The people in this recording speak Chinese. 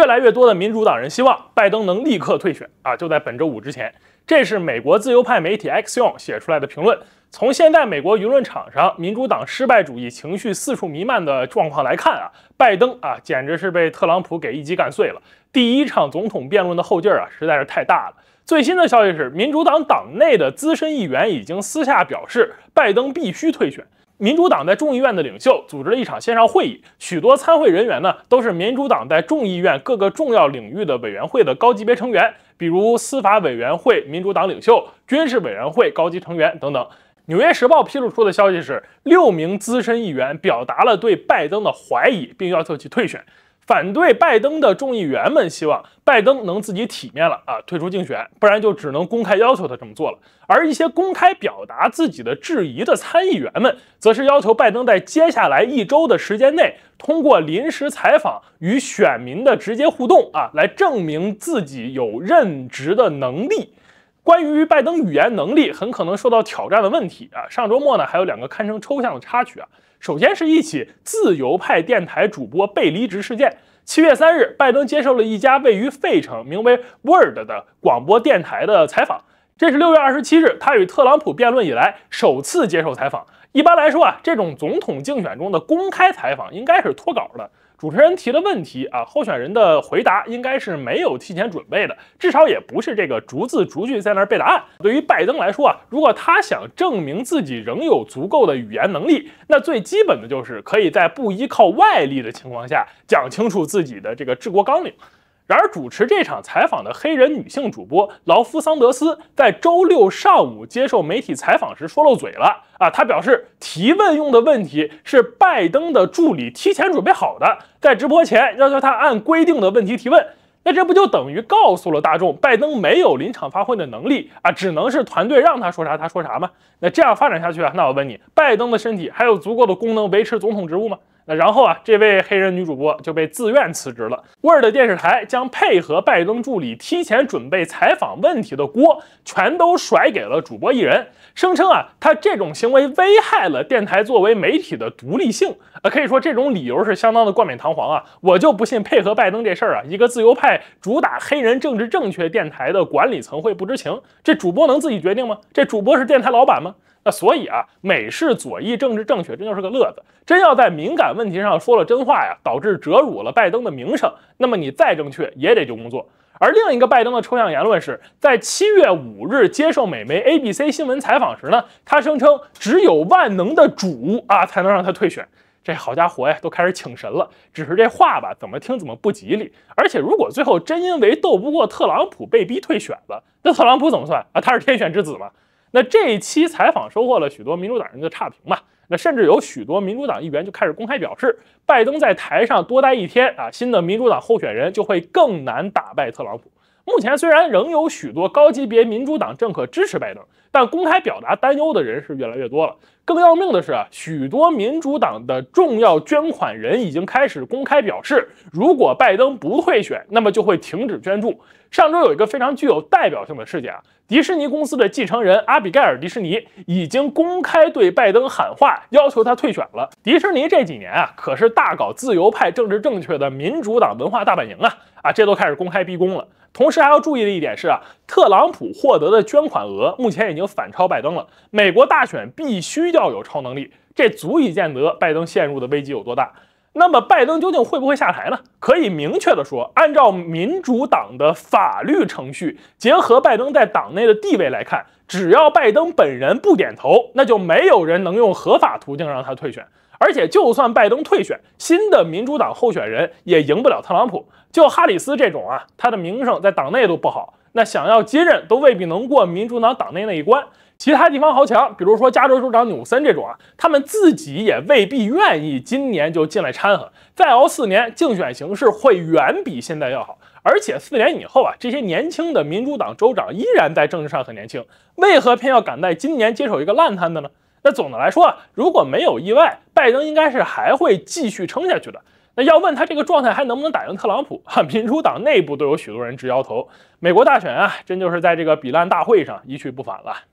越来越多的民主党人希望拜登能立刻退选啊！就在本周五之前，这是美国自由派媒体 X n 写出来的评论。从现在美国舆论场上民主党失败主义情绪四处弥漫的状况来看啊，拜登啊简直是被特朗普给一击干碎了。第一场总统辩论的后劲儿啊，实在是太大了。最新的消息是，民主党党内的资深议员已经私下表示，拜登必须退选。民主党在众议院的领袖组织了一场线上会议，许多参会人员呢都是民主党在众议院各个重要领域的委员会的高级别成员，比如司法委员会民主党领袖、军事委员会高级成员等等。《纽约时报》披露出的消息是，六名资深议员表达了对拜登的怀疑，并要求其退选。反对拜登的众议员们希望拜登能自己体面了啊，退出竞选，不然就只能公开要求他这么做了。而一些公开表达自己的质疑的参议员们，则是要求拜登在接下来一周的时间内，通过临时采访与选民的直接互动啊，来证明自己有任职的能力。关于拜登语言能力很可能受到挑战的问题啊，上周末呢还有两个堪称抽象的插曲啊。首先是一起自由派电台主播被离职事件。七月三日，拜登接受了一家位于费城、名为 Word 的广播电台的采访，这是六月二十七日他与特朗普辩论以来首次接受采访。一般来说啊，这种总统竞选中的公开采访应该是脱稿的。主持人提的问题啊，候选人的回答应该是没有提前准备的，至少也不是这个逐字逐句在那儿背答案。对于拜登来说啊，如果他想证明自己仍有足够的语言能力，那最基本的就是可以在不依靠外力的情况下讲清楚自己的这个治国纲领。然而，主持这场采访的黑人女性主播劳夫桑德斯在周六上午接受媒体采访时说漏嘴了啊！他表示，提问用的问题是拜登的助理提前准备好的，在直播前要求他按规定的问题提问。那这不就等于告诉了大众，拜登没有临场发挥的能力啊，只能是团队让他说啥他说啥吗？那这样发展下去啊，那我问你，拜登的身体还有足够的功能维持总统职务吗？那然后啊，这位黑人女主播就被自愿辞职了。Word 电视台将配合拜登助理提前准备采访问题的锅，全都甩给了主播一人，声称啊，他这种行为危害了电台作为媒体的独立性。啊，可以说这种理由是相当的冠冕堂皇啊。我就不信配合拜登这事儿啊，一个自由派主打黑人政治正确电台的管理层会不知情？这主播能自己决定吗？这主播是电台老板吗？那所以啊，美式左翼政治正确真就是个乐子，真要在敏感问题上说了真话呀，导致折辱了拜登的名声，那么你再正确也得丢工作。而另一个拜登的抽象言论是在七月五日接受美媒 ABC 新闻采访时呢，他声称只有万能的主啊才能让他退选。这好家伙呀，都开始请神了。只是这话吧，怎么听怎么不吉利。而且如果最后真因为斗不过特朗普被逼退选了，那特朗普怎么算啊？他是天选之子吗？那这一期采访收获了许多民主党人的差评吧？那甚至有许多民主党议员就开始公开表示，拜登在台上多待一天啊，新的民主党候选人就会更难打败特朗普。目前虽然仍有许多高级别民主党政客支持拜登，但公开表达担忧的人是越来越多了。更要命的是啊，许多民主党的重要捐款人已经开始公开表示，如果拜登不退选，那么就会停止捐助。上周有一个非常具有代表性的事件啊，迪士尼公司的继承人阿比盖尔·迪士尼已经公开对拜登喊话，要求他退选了。迪士尼这几年啊，可是大搞自由派政治正确的民主党文化大本营啊，啊，这都开始公开逼宫了。同时还要注意的一点是啊，特朗普获得的捐款额目前已经反超拜登了。美国大选必须要有超能力，这足以见得拜登陷入的危机有多大。那么拜登究竟会不会下台呢？可以明确的说，按照民主党的法律程序，结合拜登在党内的地位来看，只要拜登本人不点头，那就没有人能用合法途径让他退选。而且，就算拜登退选，新的民主党候选人也赢不了特朗普。就哈里斯这种啊，他的名声在党内都不好，那想要接任都未必能过民主党党内那一关。其他地方豪强，比如说加州州长纽森这种啊，他们自己也未必愿意今年就进来掺和。再熬四年，竞选形势会远比现在要好。而且四年以后啊，这些年轻的民主党州长依然在政治上很年轻，为何偏要赶在今年接手一个烂摊子呢？那总的来说啊，如果没有意外，拜登应该是还会继续撑下去的。那要问他这个状态还能不能打赢特朗普民主党内部都有许多人直摇头。美国大选啊，真就是在这个比烂大会上一去不返了。